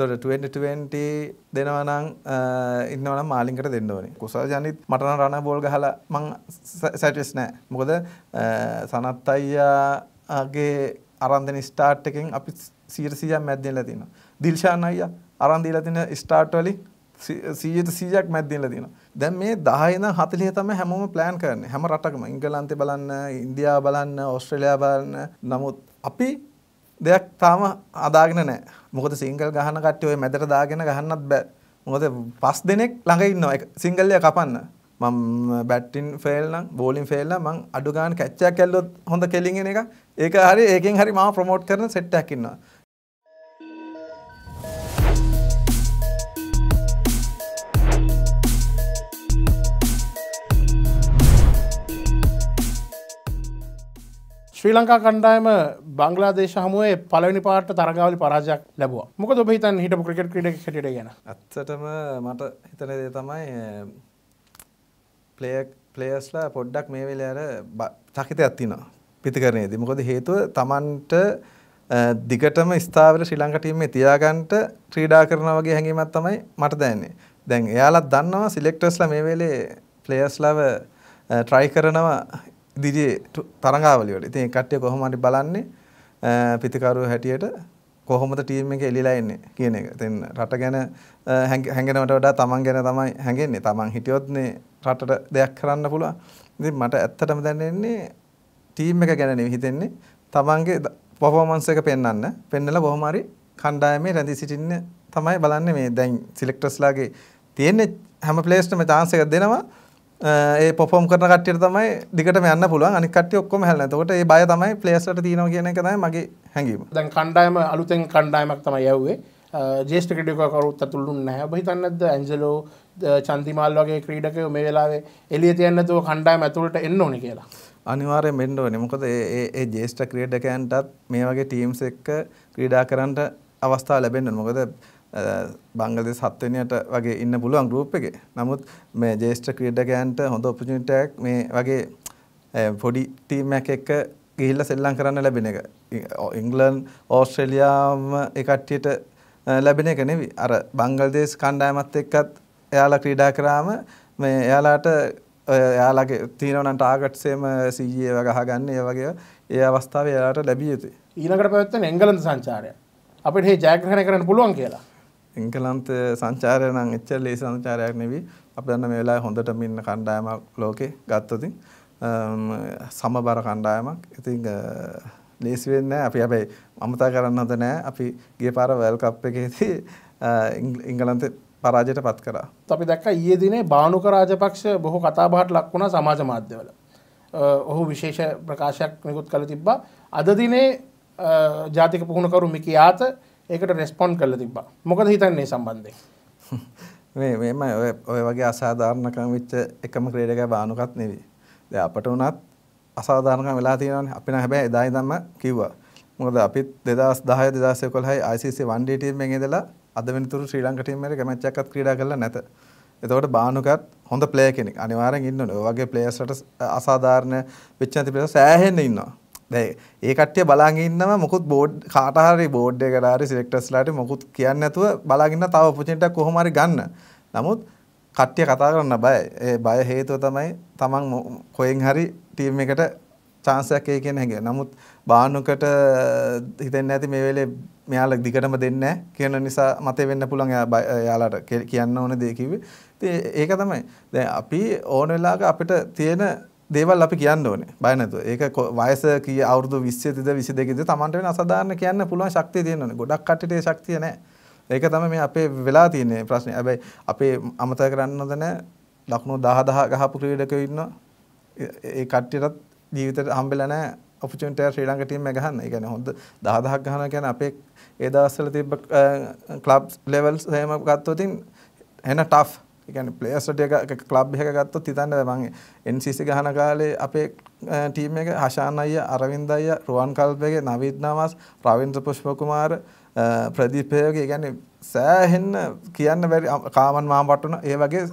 තොට 2020 දෙනවනම් ඉන්නවන මාලිකට දෙන්නවනේ කුසල් ජනිත් මටන රණ බෝල් ගහල මං සැටස් නෑ මොකද සනත් අයියාගේ අරන්දන ස්ටාර්ට් එකෙන් අපි සීරසිය මැද්දෙන් ලතින දිල්ශාන් අයිය අරන්දී ලතින ස්ටාර්ට් වලි සීයට සීජක් මැද්දෙන් ලතින දැන් මේ දායන හතලිය තම හැමෝම ප්ලෑන් කරන හැම රටකම ඉංගලන්තේ බලන්න ඉන්දයා බලන්න ඔස්ට්‍රලයා බලන්න නමුත් අපි දෙයක් තාම අදාගෙන නැහැ. මොකද සිංගල් ගහන කට්ටිය ඔය මැදට දාගෙන ගහන්නත් බෑ. මොකද පස් දෙනෙක් ළඟ ඉන්නවා සිංගල් එක කපන්න. මම බැටින් ෆේල් නම් බෝලින් ෆේල් නම් මං අඩු ගන්න කැච් එකක් ඇල්ලුවොත් හොඳ කෙලින් එන එක. ඒක හරි ඒකෙන් හරි මාව ප්‍රොමෝට් කරන සෙට් එකක් ඉන්නවා. ශ්‍රී ලංකා කණ්ඩායම බංගලාදේශ හමුවේ පලවෙනි පාට තරගාවලි පරාජයක් ලැබවා මොක ඔබ හිතන් හිට ක්‍රිකට් ක්‍රඩ ට ගෙන ඇත්තටම මට හිතන දේ තමයි පලේක් පලේස්ලා පොඩ්ඩක් මේ වෙල අර චකිත ඇත්තිනවා පිතිකරනේද මොකොද හේතුව තමන්ට දිගටම ස්ථාවර ශ්‍රී ලංකටීම තියාගන්ට ක්‍රීඩා කරන වගේ හැඟීමත් තමයි මට දැන්නේ දැන් එයාලත් දන්නවා සිලෙක්ටර්ස්ලා මේ වෙලේ පලේස්ලව ට්‍රයි කරනවා දිජේ තරඟාවලියට. ඉතින් ඒ කට්ටිය කොහොම හරි බලන්නේ පිතිකරුව හැටියට කොහොමද ටීම් එක එළිලා එන්නේ කියන එක. ඉතින් රට ගැන හැඟෙනවට වඩා තමන් ගැන තමයි හැඟෙන්නේ. තමන් හිටියොත්නේ රටට දෙයක් කරන්න පුළුවන්. ඉතින් මට ඇත්තටම දැනෙන්නේ ටීම් එක ගැන නෙවෙයි හිතෙන්නේ තමන්ගේ පර්ෆෝමන්ස් එක පෙන්වන්න. පෙන්නලා කොහොම හරි කණ්ඩායමේ රැඳී සිටින්න තමයි බලන්නේ මේ දැන් සිලෙක්ටර්ස්ලාගේ තියෙන හැම ප්ලේස්ටම chance එකක් දෙනවා. ඒ පොෆෝම් කරන කට්ටියට තමයි දිගටම යන්න පුළුවන් අනිත් කට්ටිය ඔක්කොම හැලෙනවා. එතකොට ඒ බය තමයි ප්ලේයර්ස්ලට තියෙනවා කියන එක තමයි මගේ හැඟීම. දැන් කණ්ඩායම අලුතෙන් කණ්ඩායමක් තමයි යවුවේ. ජේෂ්ඨ ක්‍රීඩකයෝ කවුරුත් ඇතුළු නැහැ. ඔබ හිතන්නේ නැද්ද ඇන්ජලෝ චන්දිමාල් වගේ ක්‍රීඩකයෝ මේ වෙලාවේ එළිය තියන්න නැතුව කණ්ඩායම ඇතුළට එන්න ඕනේ කියලා. අනිවාර්යෙන් වෙන්න ඕනේ. මොකද ඒ ඒ ජේෂ්ඨ ක්‍රීඩකයන්ටත් මේ වගේ ටීම්ස් එක්ක ක්‍රීඩා කරන්න අවස්ථාව ලැබෙන්න ඕනේ. මොකද බංගලදේශ හත්වෙනියට වගේ ඉන්න පුළුවන් ගෲප් එකේ. නමුත් මේ ජේෂ්ඨ ක්‍රීඩකයන්ට හොඳ ඔපචුනිටි එකක් මේ වගේ පොඩි ටීම් එකක් එක්ක ගිහිල්ලා සෙල්ලම් කරන්න ලැබෙන එක. ඉංග්ලන්ඩ් ඕස්ට්‍රේලියාවම ඒ කට්ටියට ලැබෙන එක නෙවෙයි. අර බංගලදේශ කණ්ඩායමත් එක්කත් එයාලා ක්‍රීඩා කරාම මේ එයාලාට එයාලගේ තියෙනවනම් ටාගට්ස් එම සීජී ඒවා ගහගන්න ඒ වගේ ඒ අවස්ථාවේ එයාලට ලැබිය යුතුයි. ඊළඟට පැවැත්වෙන එංගලන්ත සංචාරය අපිට මේ ජයග්‍රහණය කරන්න පුළුවන් කියලා. එංගලන්ත සංචාරය නම් එච්චර ලේසි සංචාරයක් නෙවෙයි. අපි දන්න මේ වෙලාවේ හොඳටම ඉන්න කණ්ඩායමක් ලෝකේ ගත්තොත් සමබර කණ්ඩායමක්. ඉතින් ලේසි වෙන්නේ අපි හැබැයි අමතක කරන්න හොඳ නෑ. අපි ගිය පාර World Cup එකේදී එංගලන්තේ පරාජයට පත් කරා. අපි දැක්ක ඊයේ දිනේ බානුක රාජපක්ෂ බොහෝ කතාබහට ලක් වුණා සමාජ මාධ්‍යවල. ඔහු විශේෂ ප්‍රකාශයක් නිකුත් කළ තිබ්බා. අද දිනේ ජාතික පුහුණුකරු මිකි ආත ඒකට රෙස්පොන්් කල තිබා මොකද හිතන්නේ සම්බන්ධය මේ මෙම ඔය වගේ අසාධාරණකම් විච්ච එකම ක්‍රේඩක බානුකත් නෙවේ ද අපට වනත් අසාධාරණක වෙලා තියෙනන අපින හැබැ එදායි දම්ම කිව්වා මොකද අපිත් දෙදස් දාහය දෙදසය කොල්හයි ICC වන්ඩටීම ගෙදලා අද වෙනතුරු ශ්‍රී ලංකටීමට කැමච්චක්ත් ක්‍රඩා කරලා නැත එතකොට බානුකත් හොඳ ප්ලේ කෙනෙක් අනිවාරෙන් ඉන්න ඔය වගේ ප්ලේස්ට අසාධාරණ විච්චන්ති පෙස සෑහෙන්න ඉන්නවා දැන් ඒ කට්ටිය බලාගෙන ඉන්නම මොකුත් බෝඩ් කාට හරි බෝඩ් එකට හරි සිලෙක්ටර්ස්ලාට මොකුත් කියන්නේ නැතුව බලාගෙන තව ඔපචුනිටි එකක් කොහොම හරි ගන්න. නමුත් කට්ටිය කතා කරන්න බයයි. ඒ බය හේතුව තමයි Taman කොහෙන් හරි ටීම් එකට chance එකක් එයි කියන හැඟීම. නමුත් බානුකට හිතෙන්නේ නැති මේ වෙලේ මෙයාලා දිගටම දෙන්නේ නැහැ කියන නිසා මතේ වෙන්න පුළුවන් එයාලාට කියන්න ඕන දේ කිව්වේ. ඉතින් ඒක තමයි. දැන් අපි ඕන වෙලාවක අපිට තියෙන දේවල් අපි කියන්න ඕනේ බය නැතුව. ඒක වයස කී අවුරුදු 20 ද 22 ද තමන්ට වෙන අසාධාරණ කියන්න පුළුවන් ශක්තිය තියෙන්න ඕනේ. ගොඩක් කට්ටියට ඒ ශක්තිය නැහැ. ඒක තමයි මේ අපේ වෙලා තියෙන ප්‍රශ්නේ. හැබැයි අපේ අමතක කරන්න හොඳ නැහැ. ලකුණු 10000 ගහපු ක්‍රීඩකයෝ ඉන්නවා. ඒ කට්ටියටත් ජීවිතේට හම්බෙලා නැහැ ඔපචුනිටි එක ශ්‍රී ලංකා ටීම් එක ගහන්න. ඒ කියන්නේ හොඳ 10000ක් ගහනවා කියන්නේ අපේ ඒ දවස්වල තිබ්බ ක්ලබ් ලෙවල්ස් එහෙම ගත්තොත් එන ටෆ් එකන ප්ලේස්ට එක කලබ් එක ගත්තොත් හිතන්න මං එන්සිසි ගහන කාලේ අපේ ටීම් එක හශාන් අය අරවින්ද අය රුවන් කල්පගේ නවීත් නවස් රවින්ද්‍ර පුෂ්පකුමාර ප්‍රදීපයගේ ගැන සෑහෙන්න කියන්න බැරි කාමන් මාමටන ඒ වගේ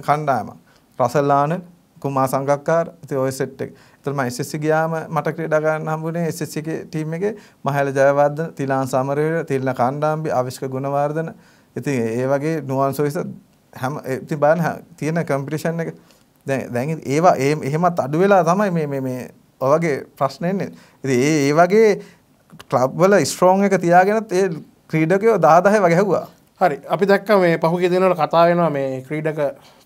කණ්ඩායම රසල්ලාන කුමා සංගක්කාර ඉතින් ඔය සෙට් එක. එතන මම SSC ගියාම මට ක්‍රීඩා ගන්න හම්බුනේ SSC ගේ ටීම් එකේ මහල ජයවර්ධන, තිලාන් සමරවීර, තිල්න කණ්ඩාම්බි, ආවිෂ්ක ගුණවර්ධන. ඉතින් ඒ වගේ නුවන්සෝයිස හැම ඉතින් බලන්න තියෙන කම්පිටිෂන් එක දැන් දැන් ඒවා එහෙමත් අඩු වෙලා තමයි මේ මේ මේ ඔයගේ ප්‍රශ්න එන්නේ. ඉතින් ඒ ඒ වගේ ක්ලබ් වල ස්ට්‍රෝං එක තියාගෙනත් ඒ ක්‍රීඩකයෝ 10 10 වගේ හැවුවා. හරි. අපි දැක්ක මේ පහුගිය දිනවල කතා වෙනවා මේ ක්‍රීඩක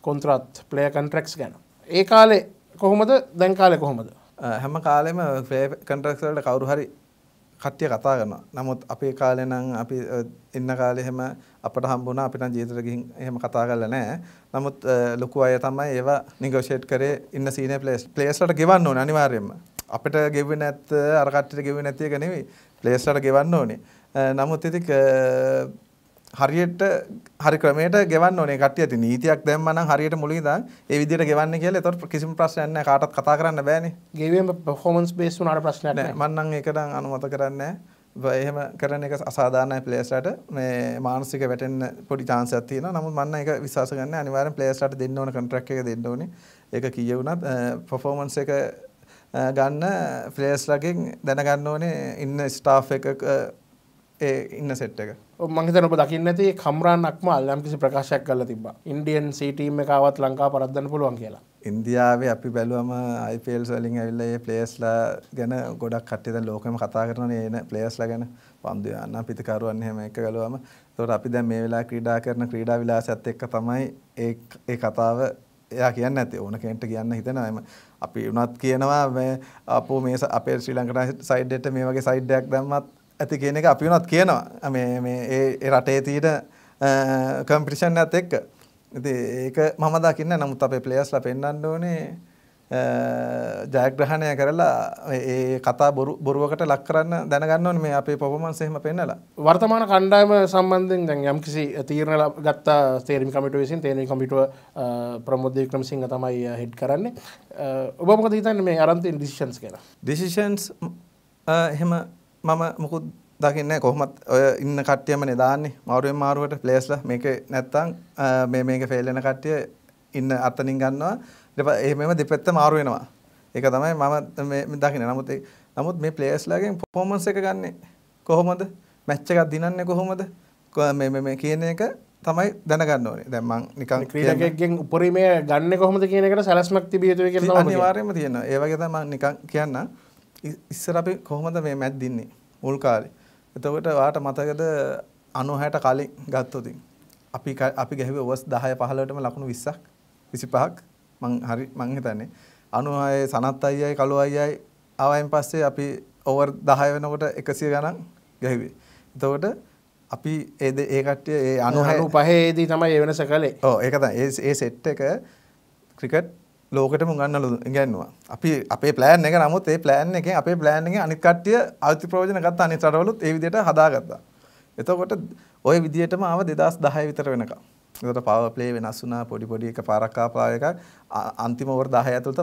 කොන්ත්‍රාත් ප්ලේයර් කන්ට්‍රැක්ට්ස් ගැන. ඒ කාලේ කොහොමද දැන් කාලේ කොහොමද? හැම කාලෙම ෆ්‍රේ කන්ට්‍රැක්ට්ස් වලට කවුරු හරි කට්ටිය කතා කරනවා. නමුත් අපේ කාලේ නම් අපි ඉන්න කාලේ එහෙම අපට හම්බුණා අපිට නම් ජීවිතේට ගිහින් එහෙම කතා කරලා නැහැ. නමුත් ලොකු අය තමයි ඒවා නෙගෝෂিয়েට් කරේ ඉන්න සීනියර් ප්ලේයර්ස්. ප්ලේයර්ස්ලට ගෙවන්න ඕනේ අනිවාර්යයෙන්ම. අපිට ගෙවුවේ නැත්ත අර කට්ටියට ගෙවුවේ නැති එක නෙවෙයි. ප්ලේයර්ස්ලට ගෙවන්න ඕනේ. නමුත් ඉතින් හරියට හරි ක්‍රමයට ගෙවන්න ඕනේ කට්ටිය. ඉතින් නීතියක් දැම්මා නම් හරියට මුලින් ඉඳන් ඒ විදිහට ගෙවන්නේ කියලා. ඒතකොට කිසිම ප්‍රශ්නයක් නැහැ. කාටවත් කතා කරන්න බෑනේ. ගෙවීම පර්ෆෝමන්ස් බේස් වුණාට ප්‍රශ්නයක් නැහැ. මම නම් ඒක නම් අනුමත කරන්නේ නැහැ. එහෙම කරන එක අසාධාරණයි ප්ලේයර්ස්ලාට. මේ මානසික වැටෙන්න පොඩි chance එකක් තියෙනවා. නමුත් මම නම් ඒක විශ්වාස ගන්න අනිවාර්යෙන් ප්ලේයර්ස්ලාට දෙන්න ඕන කොන්ට්‍රැක්ට් එක දෙන්න ඕනේ. ඒක කීයේ වුණත් පර්ෆෝමන්ස් එක ගන්න ෆ්ලේස්ලගෙන් දැනගන්න ඕනේ ඉන්න ස්ටාෆ් එක ඉන්න සෙට් එක මංහිතන ඔබ දකින්න ඇති කම්රාන් අක්මල් යම් කිසි ප්‍රකාශයක් කරලා තිබ්බා ඉන්ඩියන් සීටීම් එකවත් ලංකා පරද්දන්න පුළුවන් කියලා ඉන්දියාවේ අපි බැලුවම IPL වලින් ඇවිල්ලා මේ ප්ලේයර්ස්ලා ගැන ගොඩක් කට්ටිය දැන් ලෝකෙම කතා කරනනේ එන ප්ලේයර්ස්ලා ගැන පන්දු යන්න පිටකරුවන් එහෙම එක ගලුවම ඒතකොට අපි දැන් මේ වෙලාවේ ක්‍රීඩා කරන ක්‍රීඩා විලාසයත් එක්ක තමයි ඒ ඒ කතාව එයා කියන්න ඇති ඕන කෙන්ට කියන්න හිතෙනවා එම අපි උනත් කියනවා මේ අපෝ මේ අපේ ශ්‍රී ලංකා සයිඩ්ඩට මේ වගේ සයිඩ්ඩයක් දැම්මත් ඇති කියන එක අපි වුණත් කියනවා ඒ රටේ තියෙන කම්පිටිෂන් ඇත් එක්ක ඉති ඒක මම දකින්න නමුත් අපේ ප්ලේස්ලා පෙන්වන්න ඕනේ ජයග්‍රහණය කරලා ඒ කතා බොරුවකට ලක් කරන්න දැනගන්න ඕනේ මේ අපේ පර්ෆෝමන්ස් එහෙම පෙන්නලා වර්තමාන කණ්ඩායම සම්බන්ධයෙන් දැන් යම්කිසි තීරණ ගත්ත තේරීම් කමිටුව විසින් තේරීම් කමිටුව ප්‍රමෝද් වික්‍රමසිංහ තමයි හෙඩ් කරන්නේ ඔබ මොකද හිතන්නේ මේ අරන්තින් ඩිසිෂන්ස් කියලා ඩිසිෂන්ස් එහෙම මම මොකුත් දකින්න කොහොමත් ඔය ඉන්න කට්ටියම නෙදාන්නේ මාරුවෙන් මාරුවට ප්ලේස්ලා මේක නැත්තම් මේ මේක ෆේල් වෙන කට්ටිය ඉන්න අතනින් ගන්නවා ඊට එහෙමම දෙපැත්ත මාරු වෙනවා ඒක තමයි මම මේ දකින්නේ නමුත් නමුත් මේ ප්ලේයර්ස්ලාගෙන් පර්ෆෝමන්ස් එක ගන්නෙ කොහොමද මැච් එකක් දිනන්නේ කොහොමද මේ කියන එක තමයි දැනගන්න ඕනේ දැන් මං නිකන් ක්‍රීඩකයෙක්ගෙන් උපරිමය ගන්න කොහොමද කියන එකට සැලැස්මක් තිබිය යුතුයි කියලා අනිවාර්යයෙන්ම තියෙනවා ඒ වගේ තමයි මං නිකන් කියන්නම් ඉස්සර අපි කොහොමද මේ මැච් දින්නේ මුල් කාලේ. එතකොට ඔයාට මතකද 90ට කලින් ගත්තොත් අපි අපි ගැහුවේ ඕවර්ස් 10 15ටම ලකුණු 20ක් 25ක් මං හරි මං හිතන්නේ 96 සනත් අයියයි කළු අයියයි ආවයින් පස්සේ අපි ඕවර් 10 වෙනකොට 100 ගණන් ගැහුවේ. එතකොට අපි ඒ ඒ කට්ටිය ඒ 96 95 දී තමයි ඒ වෙනස කළේ. ඔව් ඒක තමයි ඒ ඒ සෙට් එක ක්‍රිකට් ලෝකටම ගන්නලු ඉගැන්නවා. අපි අපේ ප්ලෑන් එක නමුත් ඒ ප්ලෑන් එකෙන් අපේ ප්ලෑන් එකෙන් අනිත් කට්ටිය අලුත් ප්‍රයෝජන ගත්ත අනිත් රටවලුත් ඒ විදිහට හදාගත්තා. එතකොට ওই විදිහටම ආව 2010 විතර වෙනකම්. එතකොට පවර් ප්ලේ වෙනස් වුණා පොඩි පොඩි එක පාරක් ආපාව එකක් අන්තිම ඕවර් 10 ඇතුළත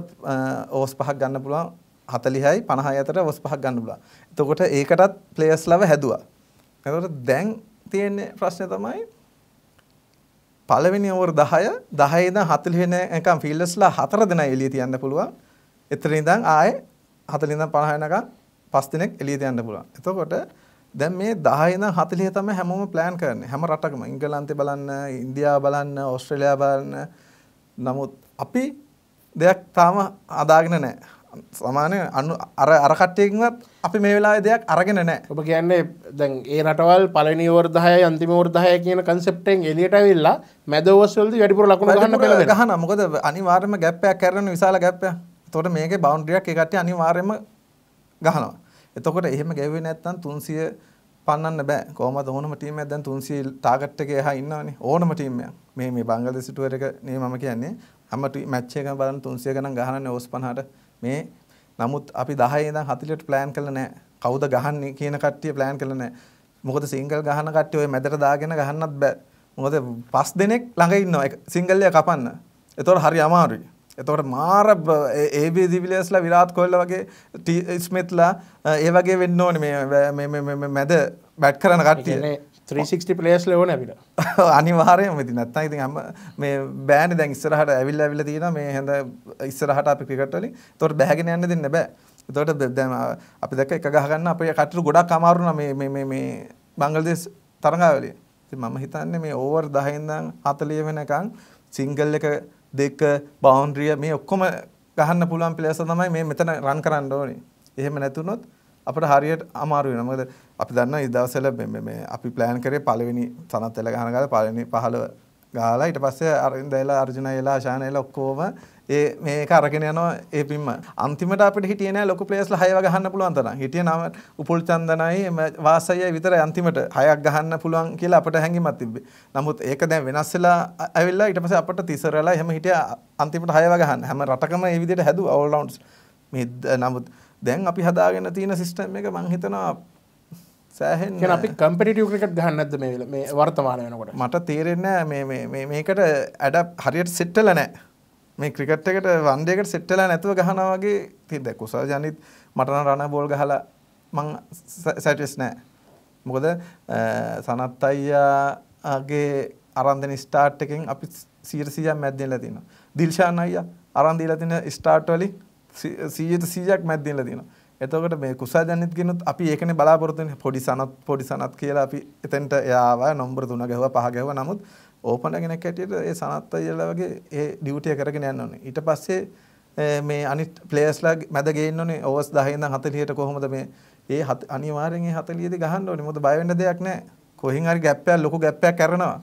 ඕස් පහක් ගන්න පුළුවන් 40යි 50යි අතර ඕස් පහක් ගන්න පුළුවන්. එතකොට ඒකටත් ප්ලේයර්ස් ලව හැදුවා. එතකොට දැන් තියෙන ප්‍රශ්නේ තමයි පළවෙනි ඕවර් 10 10 ඉඳන් 40 වෙනකම් ෆීල්ඩර්ස්ලා හතර දෙනා එළිය තියන්න පුළුවන්. එතන ඉඳන් ආයේ 40 ඉඳන් 50 වෙනකම් පස් දිනක් එළිය තියන්න පුළුවන්. එතකොට දැන් මේ 10 ඉඳන් 40 තමයි හැමෝම ප්ලෑන් කරන්නේ. හැම රටකම ඉංගලන්තේ බලන්න, ඉන්දියාව බලන්න, ඕස්ට්‍රේලියාව බලන්න. නමුත් අපි දෙයක් තාම අදාගෙන නැහැ. සමානය අනු අර අරකට්ටයෙන්වත් අපි මේ වෙලා දෙයක් අරගෙන නෑ ඔබ කියන්නේ දැන් ඒ රටවල් පලනිවර්දහය අන්තිමවර්දහය කියන කන්සප්ටෙන් එලියට වෙල්ලා මැදවස්වල්ද වැඩිපුර ලකුණ ගන්න පෙළ ගහන මොකද අනිවාර්යම ගැප්පයක් කරන විශාල ගැප්පයක් තොට මේක බෞන්ඩ්‍රියක් එකට අනිවාර්යම ගහනවා එතකොට එහෙම ගැවේ නැත්තන් තුන්සිය පන්න බෑ කෝම හොනම ටීම දැන් තුන්සිල් තාගට්ටගේ හා ඉන්නවනේ ඕනම ටීම්ය මේ මේ බංගල සිටුවර එක නේ මම කියන්නේ හම මච්චයක බලන් තුන්සිය ගන ගහන ඔස් පහට මේ නමුත් අපි 10 ඉඳන් 40ට plan කළා නෑ. කවුද ගහන්නේ කියන කට්ටිය plan කළා නෑ. මොකද single ගහන කට්ටිය ඔය මැදට දාගෙන ගහන්නත් බෑ. මොකද පස් දෙනෙක් ළඟ ඉන්නවා single එක කපන්න. ඒතකොට හරි අමාරුයි. එතකොට මාර AB දිවිලියස්ලා විරාත් කොහ්ලිලා වගේ ස්මිත්ලා ඒ වගේ වෙන්න ඕනේ මේ මේ මේ මැද බැට් කරන කට්ටිය. 360 ප්ලේස් ලෝන අපිට අනිවාරය මති නැත්ත ඉති හම මේ බෑන දැන් ඉස්සරහට ඇවිල් ඇවිල තියෙන මේ හැඳ ඉස්සරහට අපි පිකටලි තොට බැහගෙන යන්න දෙන්න බෑ තොට බදම අපි දැක එක ගහගන්න අපේ කටරු ගොඩක් අමාරුන මේ බංගල්දෙස් තරඟාවලේ මම හිතන්නේ මේ ඕවර් දහයින්දන් හතලිය වෙනකං සිංගල් එක දෙක බෞන්ද්‍රිය මේ ඔක්කොම ගහන්න පුළුවන් පිලේස තමයි මේ මෙතන රන් කරන්න ඕනේ එහෙම නැතුනොත් අපට හරියට අමාරුවෙන මොකද අපි දන්න ඉදවසල අපි ප්ලෑන් කරේ පලවෙනි සනත් එල ගහනගල පලනි පහළ ගාලා ඉට පස්සේ අරදලා අර්ජන එලා ශාන එල ඔක්කෝම ඒ මේ කරගෙන යන ඒ පිම අන්තිමට අපට හිටියන ලොක පලේස් හය ගහන්න පුළුවන්තන හිටිය නම උපොල් චන්දනයි එම වාසය විතර අන්තිමට හයක් ගහන්න පුළුවන් කියලා අපට හැඟිමත් තිබේ නමුත් ඒක දැන් වෙනස්සලා ඇවිල්ලා ඉට පස අපට තිසරලා හෙම හිටිය අන්තිමට හය ගහන්න හැම රටකම එවිදිට හැදු ඔවල්ලවන්ස් මේ නමුත් දැන් අපි හදාගෙන තියෙන සිිස්ටම් එක මංහිතනවා සෑහෙන් අපි කම්පිටිය ක්‍රිකට ගහන්නද මේ මේ වර්තමාන වෙනකොට මට තේරෙන්න මේකට ඇඩ හරියට සිට්ටල නෑ මේ ක්‍රිකට් එකට වන්දයකට සිට්ටලා නැතුව ගහනවාගේ තිද කුසා ජනිත් මටන රණ බෝල් ගහලා මං සැටිස් නෑ මොකද සනත් අයියාගේ අරන්දන ස්ටාර්ට් එකෙන් අපි සීරසිය මැද්දෙන් ලතින දිල්ශාන අයිය අරන්දී ලතින ස්ටාර්ට් වලින් සීජත සීජයක් මැද්දෙන් ලතිනවා එතකොට මේ කුසාජනිත් ගෙනුත් අපි ඒකනේ බලාපොරොත්තු වෙන්නේ පොඩි සනත් පොඩි සනත් කියලා අපි එතෙන්ට එයාවා නම්බර 3 ගැහුවා 5 ගැහුවා නමුත් ඕපනර් කෙනෙක් හැටියට ඒ සනත් අයියලා වගේ ඒ ඩියුටිය කරගෙන යන්න ඕනේ ඊට පස්සේ මේ අනිත් ප්ලේයර්ස්ලා මැද ගේන්න ඕනේ ඕවර්ස් 10 ඉඳන් 40ට කොහොමද මේ ඒ අනිවාර්යෙන් ඒ 40 දී ගහන්න ඕනේ මොකද බය වෙන්න දෙයක් නැහැ කොහෙන් හරි ගැප් එකක් ලොකු ගැප් එකක් කරනවා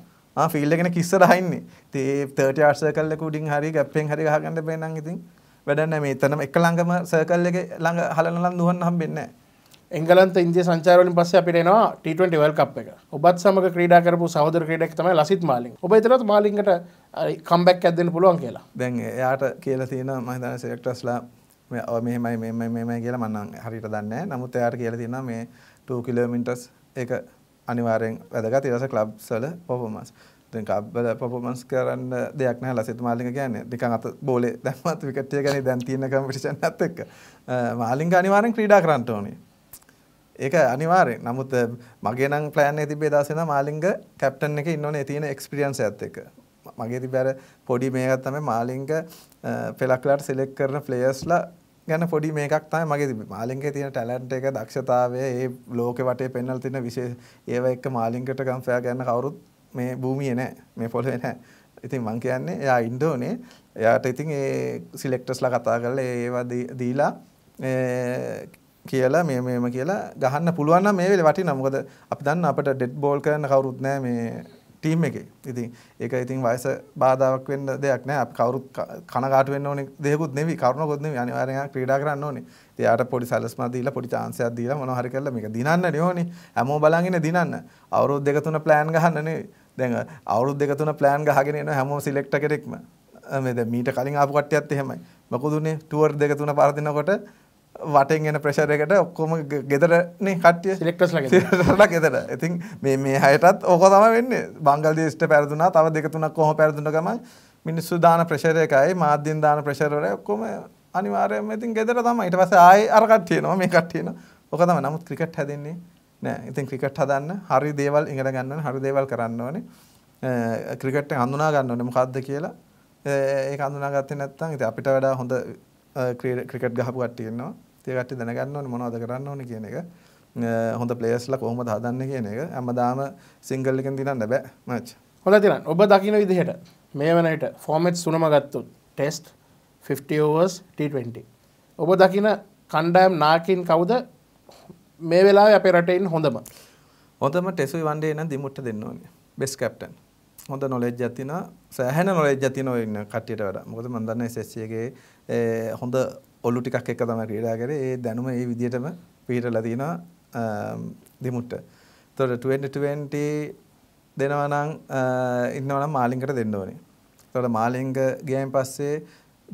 ආ ෆීල්ඩ් එකනේ කිස්සරහින්නේ ඉතින් ඒ 30 yard circle එක උඩින් හරි ගැප් එකෙන් හරි ගහගන්න බෑ නම් ඉතින් වැඩන්න මේ තනම එක ළඟම සර්කල් එක ළඟ හලනලන් දුවන්න හම්බෙන්නේ එංගලන්ත ඉන්දිය සංචාරවලින් පස්සේ අපිට එනවා T20 World Cup එක. ඔබත් සමග ක්‍රීඩා කරපු සහෝදර ක්‍රීඩකයෙක් තමයි ලසිත් මාලිංග. ඔබ හිතනවාද මාලිංගට කම්බැක් එකක් දෙන්න පුළුවන් කියලා? දැන් එයාට කියලා තියෙනවා මම හිතන්නේ සිලෙක්ටර්ස්ලා මේ මෙහෙමයි මෙහෙමයි මෙහෙමයි කියලා මම හරියට දන්නේ නැහැ. නමුත් එයාට කියලා තියෙනවා මේ 2 kilometers එක අනිවාර්යෙන් වැදගත් ඊට පස්සේ ක්ලබ්ස් වල performance. දැන් කබ්බල පර්ෆෝමන්ස් කරන්න දෙයක් නැහැ ලසිත මාලිංග කියන්නේ. නිකන් අත බෝලේ දැම්මත් විකට් එක ගනි දැන් තියෙන කම්පිටිෂන් එකත් එක්ක. මාලිංග අනිවාර්යෙන් ක්‍රීඩා කරන්න ඕනේ. ඒක අනිවාර්යෙන්. නමුත් මගේ නම් plan එකේ තිබ්බේ දාසේ නම් මාලිංග කැප්ටන් එකේ ඉන්න ඕනේ තියෙන experience එකත් එක්ක. මගේ තිබ්බ අර පොඩි මේකක් තමයි මාලිංග පෙලක්ලාට select කරන players ලා ගැන පොඩි මේකක් තමයි මගේ තිබේ. මාලින්ගේ තියෙන ටැලන්ට් එක, දක්ෂතාවය, ඒ ලෝකෙ වටේ පෙන්වලා තියෙන විශේෂ ඒව එක්ක මාලින්කට කම්පෙයා ගන්න කවුරුත් මේ භූමිය නෑ මේ පොළොවේ නෑ. ඉතින් මං කියන්නේ එයා ඉන්න ඕනේ. එයාට ඉතින් ඒ සිලෙක්ටර්ස්ලා කතා කරලා ඒවා දීලා කියලා මේ මේම කියලා ගහන්න පුළුවන් නම් මේ වෙලේ වටිනවා. මොකද අපි දන්න අපිට ඩෙඩ් බෝල් කරන්න කවුරුත් නෑ මේ ටීම් එකේ. ඉතින් ඒක ඉතින් වයස බාධාවක් වෙන්න දෙයක් නෑ. අපි කවුරුත් කනගාටු වෙන්න ඕනේ දෙයක්වත් නෙවෙයි. කරුණකොත් නෙවෙයි. අනිවාර්යෙන් ක්‍රීඩා කරන්න ඕනේ. ඉතින් යාට පොඩි සැලස්මක් දීලා පොඩි chance එකක් දීලා මොනවා හරි කරලා මේක දිනන්න නේ හැමෝම බලන් ඉන්නේ දිනන්න. අවුරුදු දෙක තුන plan ගහන්න නෙවෙයි. දැන් අවුරුදු දෙක තුන plan ගහගෙන එන හැමෝම select කෙරෙක්ම. මේ දැන් මීට කලින් ආපු කට්ටියත් එහෙමයි. මොකද උනේ tour දෙක තුන පාර දෙනකොට වටෙන් එන ප්‍රෙෂර් එකට ඔක්කොම ගෙදරනේ කට්ටිය සිලෙක්ටර්ස් ලා ගෙදර. ඉතින් මේ මේ හැයටත් ඕක තමයි වෙන්නේ. බංග්ලාදේශට පෙරදුනා තව දෙක තුනක් කොහොම පෙරදුන ගමන් මිනිස්සු දාන ප්‍රෙෂර් එකයි මාධ්‍යෙන් දාන ප්‍රෙෂර් වල ඔක්කොම අනිවාර්යයෙන්ම ඉතින් ගෙදර තමයි. ඊට පස්සේ ආයේ අර කට්ටිය එනවා මේ කට්ටිය එනවා. ඕක තමයි. නමුත් ක්‍රිකට් හැදෙන්නේ නෑ. ඉතින් ක්‍රිකට් හදන්න හරි දේවල් ඉගෙන ගන්න ඕනේ. හරි දේවල් කරන්න ඕනේ. ක්‍රිකට් එක හඳුනා ගන්න ඕනේ මොකද්ද කියලා. ඒක හඳුනාගත්තේ නැත්නම් ඉතින් අපිට වඩා හොඳ ක්‍රිකට් ගහපු කට්ටිය ඉන්නවා. ඒකට දැනගන්න ඕනේ මොනවද කරන්න ඕනේ කියන එක. හොඳ ප්ලේයර්ස්ලා කොහොමද හදන්නේ කියන එක හැමදාම සිංගල් එකෙන් දිනන්න බෑ මච්. හොඳයි තිරන් ඔබ දකින්න විදිහට මේ වන විට ෆෝමැට් තුනම ගත්තොත් ටෙස්ට් 50 overs T20. ඔබ දකින කණ්ඩායම් නායකයින් කවුද මේ වෙලාවේ අපේ රටෙන් හොඳම? හොඳම ටෙස්ට් වන්ඩේ නම් දිමුට්ට දෙන්න ඕනේ. Best captain. හොඳ නොලෙජ් ඇතින සෑහන නොලෙජ් ඇතින ඉන්න කට්ටියට වඩා මොකද මම දන්නේ SSC එකේ හොඳ ඔල්ලු ටිකක් එක්ක තමයි ක්‍රීඩා කරේ. ඒ දැනුම ඒ විදිහටම පිටරලා තිනවා දෙමුට්ට. එතකොට 2020 දෙනවා නම් ඉන්නවා නම් මාලින්කට දෙන්න ඕනේ. එතකොට මාලින්ග ගියයින් පස්සේ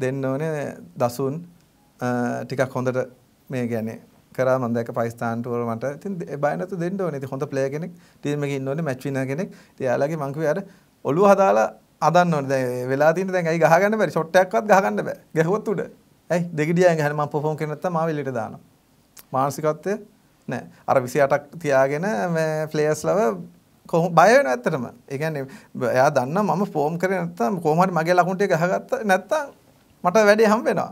දෙන්න ඕනේ දසුන් ටිකක් හොඳට මේ කියන්නේ කරා මම දැක්ක පයිස්තාන් ටූර් මට ඉතින් බය නැතුව දෙන්න ඕනේ. ඉතින් හොඳ ප්ලේයර් කෙනෙක් ටීම් එකේ ඉන්න ඕනේ මැච් විනර් කෙනෙක්. ඉතින් එයාලගේ මං කිව්වේ අර ඔළුව හදාලා අදන්න ඕනේ. දැන් වෙලා තියෙන දැන් ඇයි ගහගන්න බැරි. ෂොට් එකක්වත් ගහගන්න බෑ. ගැහුවත් උඩ. ඇයි දෙගිඩිය ඇඟ හැරි මම පර්ෆෝම් කරේ නැත්තම් මාව එළියට දානවා මානසිකත්වය නෑ අර 28ක් තියාගෙන මේ ප්ලේයර්ස්ලව කොහොම බය වෙනවා ඇත්තටම ඒ කියන්නේ එයා දන්නා මම ෆෝම් කරේ නැත්තම් කොහොම හරි මගේ ලකුණට ගහගත්ත නැත්තම් මට වැඩේ හම් වෙනවා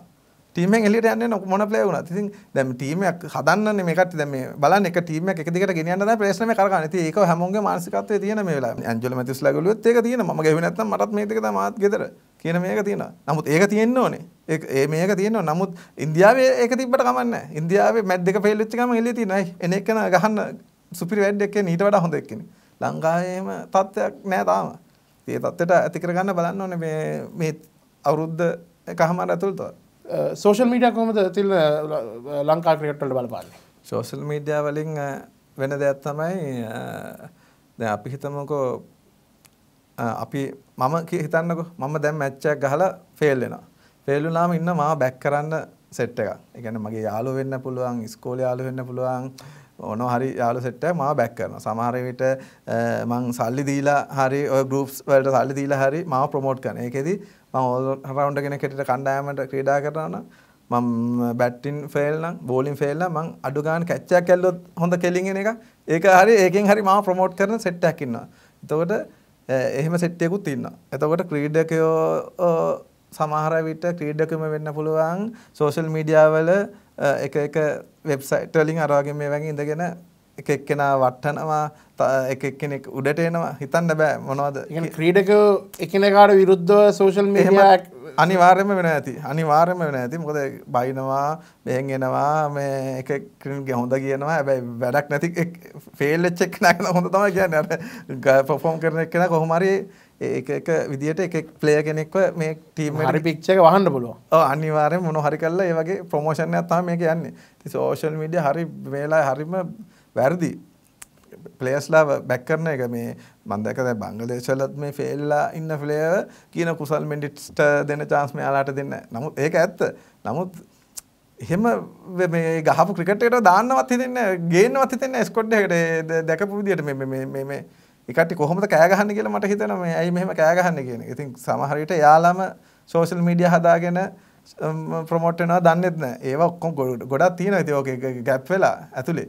ටීම් එකෙන් එළියට යන්නේ මොන ප්ලේ වුණත්. ඉතින් දැන් ටීම් එක හදන්නනේ මේ කට්ටිය. දැන් මේ බලන්න එක ටීම් එකක් එක දිගට ගෙනියන්න තමයි ප්‍රේෂ්ණමේ කරගන්න. ඉතින් ඒක හැමෝගේ මානසිකත්වයේ තියෙන මේ වෙලාවේ. ඇන්ජලෝ මැතිස්ලා ගලුවෙත් ඒක තියෙනවා. මම ගෙවෙන්නේ නැත්නම් මටත් මේ දෙක තමයි මාත් ගෙදර. කියන මේක තියෙනවා. නමුත් ඒක තියෙන්න ඕනේ. ඒ මේක තියෙනවා. නමුත් ඉන්දියාවේ ඒක තිබ්බට කමක් නැහැ. ඉන්දියාවේ මැච් දෙක ෆේල් වෙච්ච ගමන් එළිය තියෙනවා. එන එක ගහන්න සුපිරි වැඩ් එකේ ඊට වඩා හොඳ එක්කනේ. ලංකාවේ එහෙම තත්ත්වයක් නැහැ තාම. ඒ තත්ත්වයට ඇති කරගන්න බලන්න ඕනේ මේ මේ අවුරුද්ද එකහමාර ඇතුළත. සෝෂල් මීඩිය කොමද තිල්න ලංකා ක්‍රියට්ටට බලපාන්න සෝසල් මීඩිය වලින් uh, වෙන දෙයක් තමයි uh, දැ අපි හිතමකෝ uh, අපි මම හිතන්නක මම දැම් මැච්චක් ගහලා ෆෙල්ලෙනවා ෆෙල්ලුනාම ඉන්න මා බැක් කරන්න සෙට් එක එකන මගේ යාලු වෙන්න පුළුවන් ස්කෝල යාලු වෙන්න පුළුවන් ඕන හරි යාල සෙට්ට ම බැක් කරන සමහරවිට මං සල්ලි දීලා හරි ඔය ගරුප්ස් වලට සල්ලි දීලා හරි ම ප්‍රමෝට් කන එකෙදී මං හරවුන්ට කෙන කෙට කණ්ඩායමට ක්‍රීඩා කරන මං බැට්ටින් ෆෙල්නම් බෝලින් ෆෙල්ල මං අඩුගාන් කැච්චයක් කැල්ලොත් හොඳ කෙලිගෙන එක ඒක හරි ඒකෙන් හරි ම ප්‍රමෝට් කරන සෙට්ටැකින්නවා එතකොට එහෙම සෙට්ටයකුත් ඉන්න එතකොට ක්‍රීඩකයෝ සමහර විට ක්‍රීඩකම වෙන්න පුළුවන් සෝශල් මීඩියාවල එක එක වෙබ්සයිට් වලින් අර වගේ මේ වගේ ඉඳගෙන එක එක්කෙනා වට්ටනවා එක එක්කෙනෙක් උඩට එනවා හිතන්න බෑ මොනවද ක්‍රීඩක එකනකාට විරුද්ධ සෝෂල් මෙහමක් අනිවාර්යම වෙන ඇති අනිවාර්යම වෙන ඇති මොකද බයිනවා බෙහෙන් එනවා මේ එක ක්‍රින්ගේ හොඳ කියනවා හැබැයි වැඩක් නැති ෆේල් වෙච්ච එක්කෙනා හොඳ තමයි කියන්නේ අර පර්ෆෝම් කරන එක්කෙනා කොහොම හරි ඒක විදිට එක පලේ කෙනෙක්ව මේ ටීම හරි පික්ෂක වහන්න පුළුව අනිවාරය මොන හරි කල්ලා ඒවගේ ප්‍රමෝෂණය අත්තා මේක යන්නේ ති සෝෂල් මීඩිය හරි වේලා හරිම වැරදි පලේස්ලා බැක් කරන එක මේ මන්දකද බංගලේශලත් මේ ෆෙල්ලා ඉන්න ෆලය කියන කුසල් මෙඩිට්ට දෙන චාන්ස්ම යාලාට දෙන්න නමුත් ඒක ඇත්ත නමුත් එහෙම මේ ගහපු ක්‍රිකටට දාන්නවත් හිතන්න ගේනවත් හිතන්න ස්කොඩ්ඩකට දැකපු විදියට මේ එකට කොහොමද කෑ ගහන්නේ කියලා මට හිතෙනවා මේ ඇයි මෙහෙම කෑ ගහන්නේ කියන එක. ඉතින් සමහර විට යාළම සෝෂල් මීඩියා හදාගෙන ප්‍රමෝට් වෙනවා දන්නේත් නැහැ. ඒවා ඔක්කොම ගොඩක් තියෙනවා. ඉතින් ඕක ගැප් වෙලා ඇතුලේ.